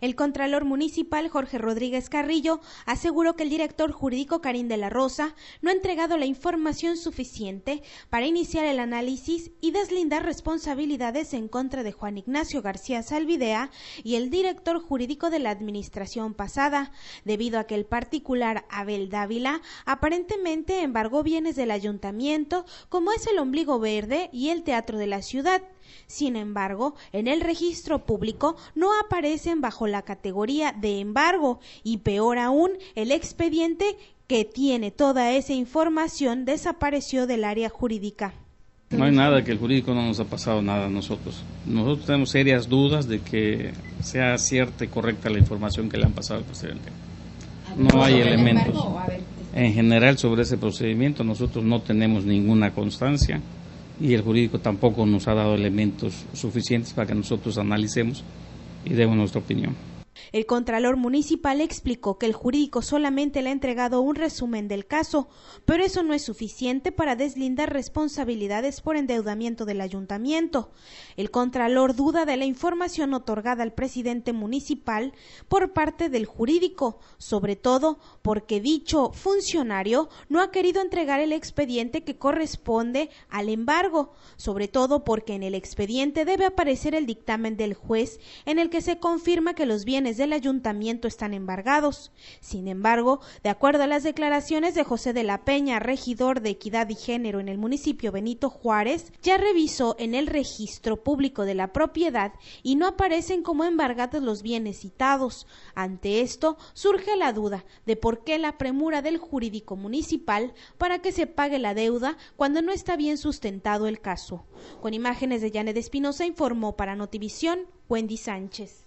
El Contralor Municipal Jorge Rodríguez Carrillo aseguró que el director jurídico Karín de la Rosa no ha entregado la información suficiente para iniciar el análisis y deslindar responsabilidades en contra de Juan Ignacio García Salvidea y el director jurídico de la administración pasada, debido a que el particular Abel Dávila aparentemente embargó bienes del ayuntamiento como es el ombligo verde y el teatro de la ciudad sin embargo, en el registro público no aparecen bajo la categoría de embargo y peor aún, el expediente que tiene toda esa información desapareció del área jurídica. No hay nada que el jurídico no nos ha pasado nada a nosotros. Nosotros tenemos serias dudas de que sea cierta y correcta la información que le han pasado al presidente. No hay elementos. En general sobre ese procedimiento nosotros no tenemos ninguna constancia y el jurídico tampoco nos ha dado elementos suficientes para que nosotros analicemos y demos nuestra opinión. El Contralor Municipal explicó que el jurídico solamente le ha entregado un resumen del caso, pero eso no es suficiente para deslindar responsabilidades por endeudamiento del ayuntamiento. El Contralor duda de la información otorgada al presidente municipal por parte del jurídico, sobre todo porque dicho funcionario no ha querido entregar el expediente que corresponde al embargo, sobre todo porque en el expediente debe aparecer el dictamen del juez en el que se confirma que los bienes del ayuntamiento están embargados. Sin embargo, de acuerdo a las declaraciones de José de la Peña, regidor de Equidad y Género en el municipio Benito Juárez, ya revisó en el registro público de la propiedad y no aparecen como embargados los bienes citados. Ante esto, surge la duda de por qué la premura del jurídico municipal para que se pague la deuda cuando no está bien sustentado el caso. Con imágenes de Janet Espinosa informó para Notivisión Wendy Sánchez.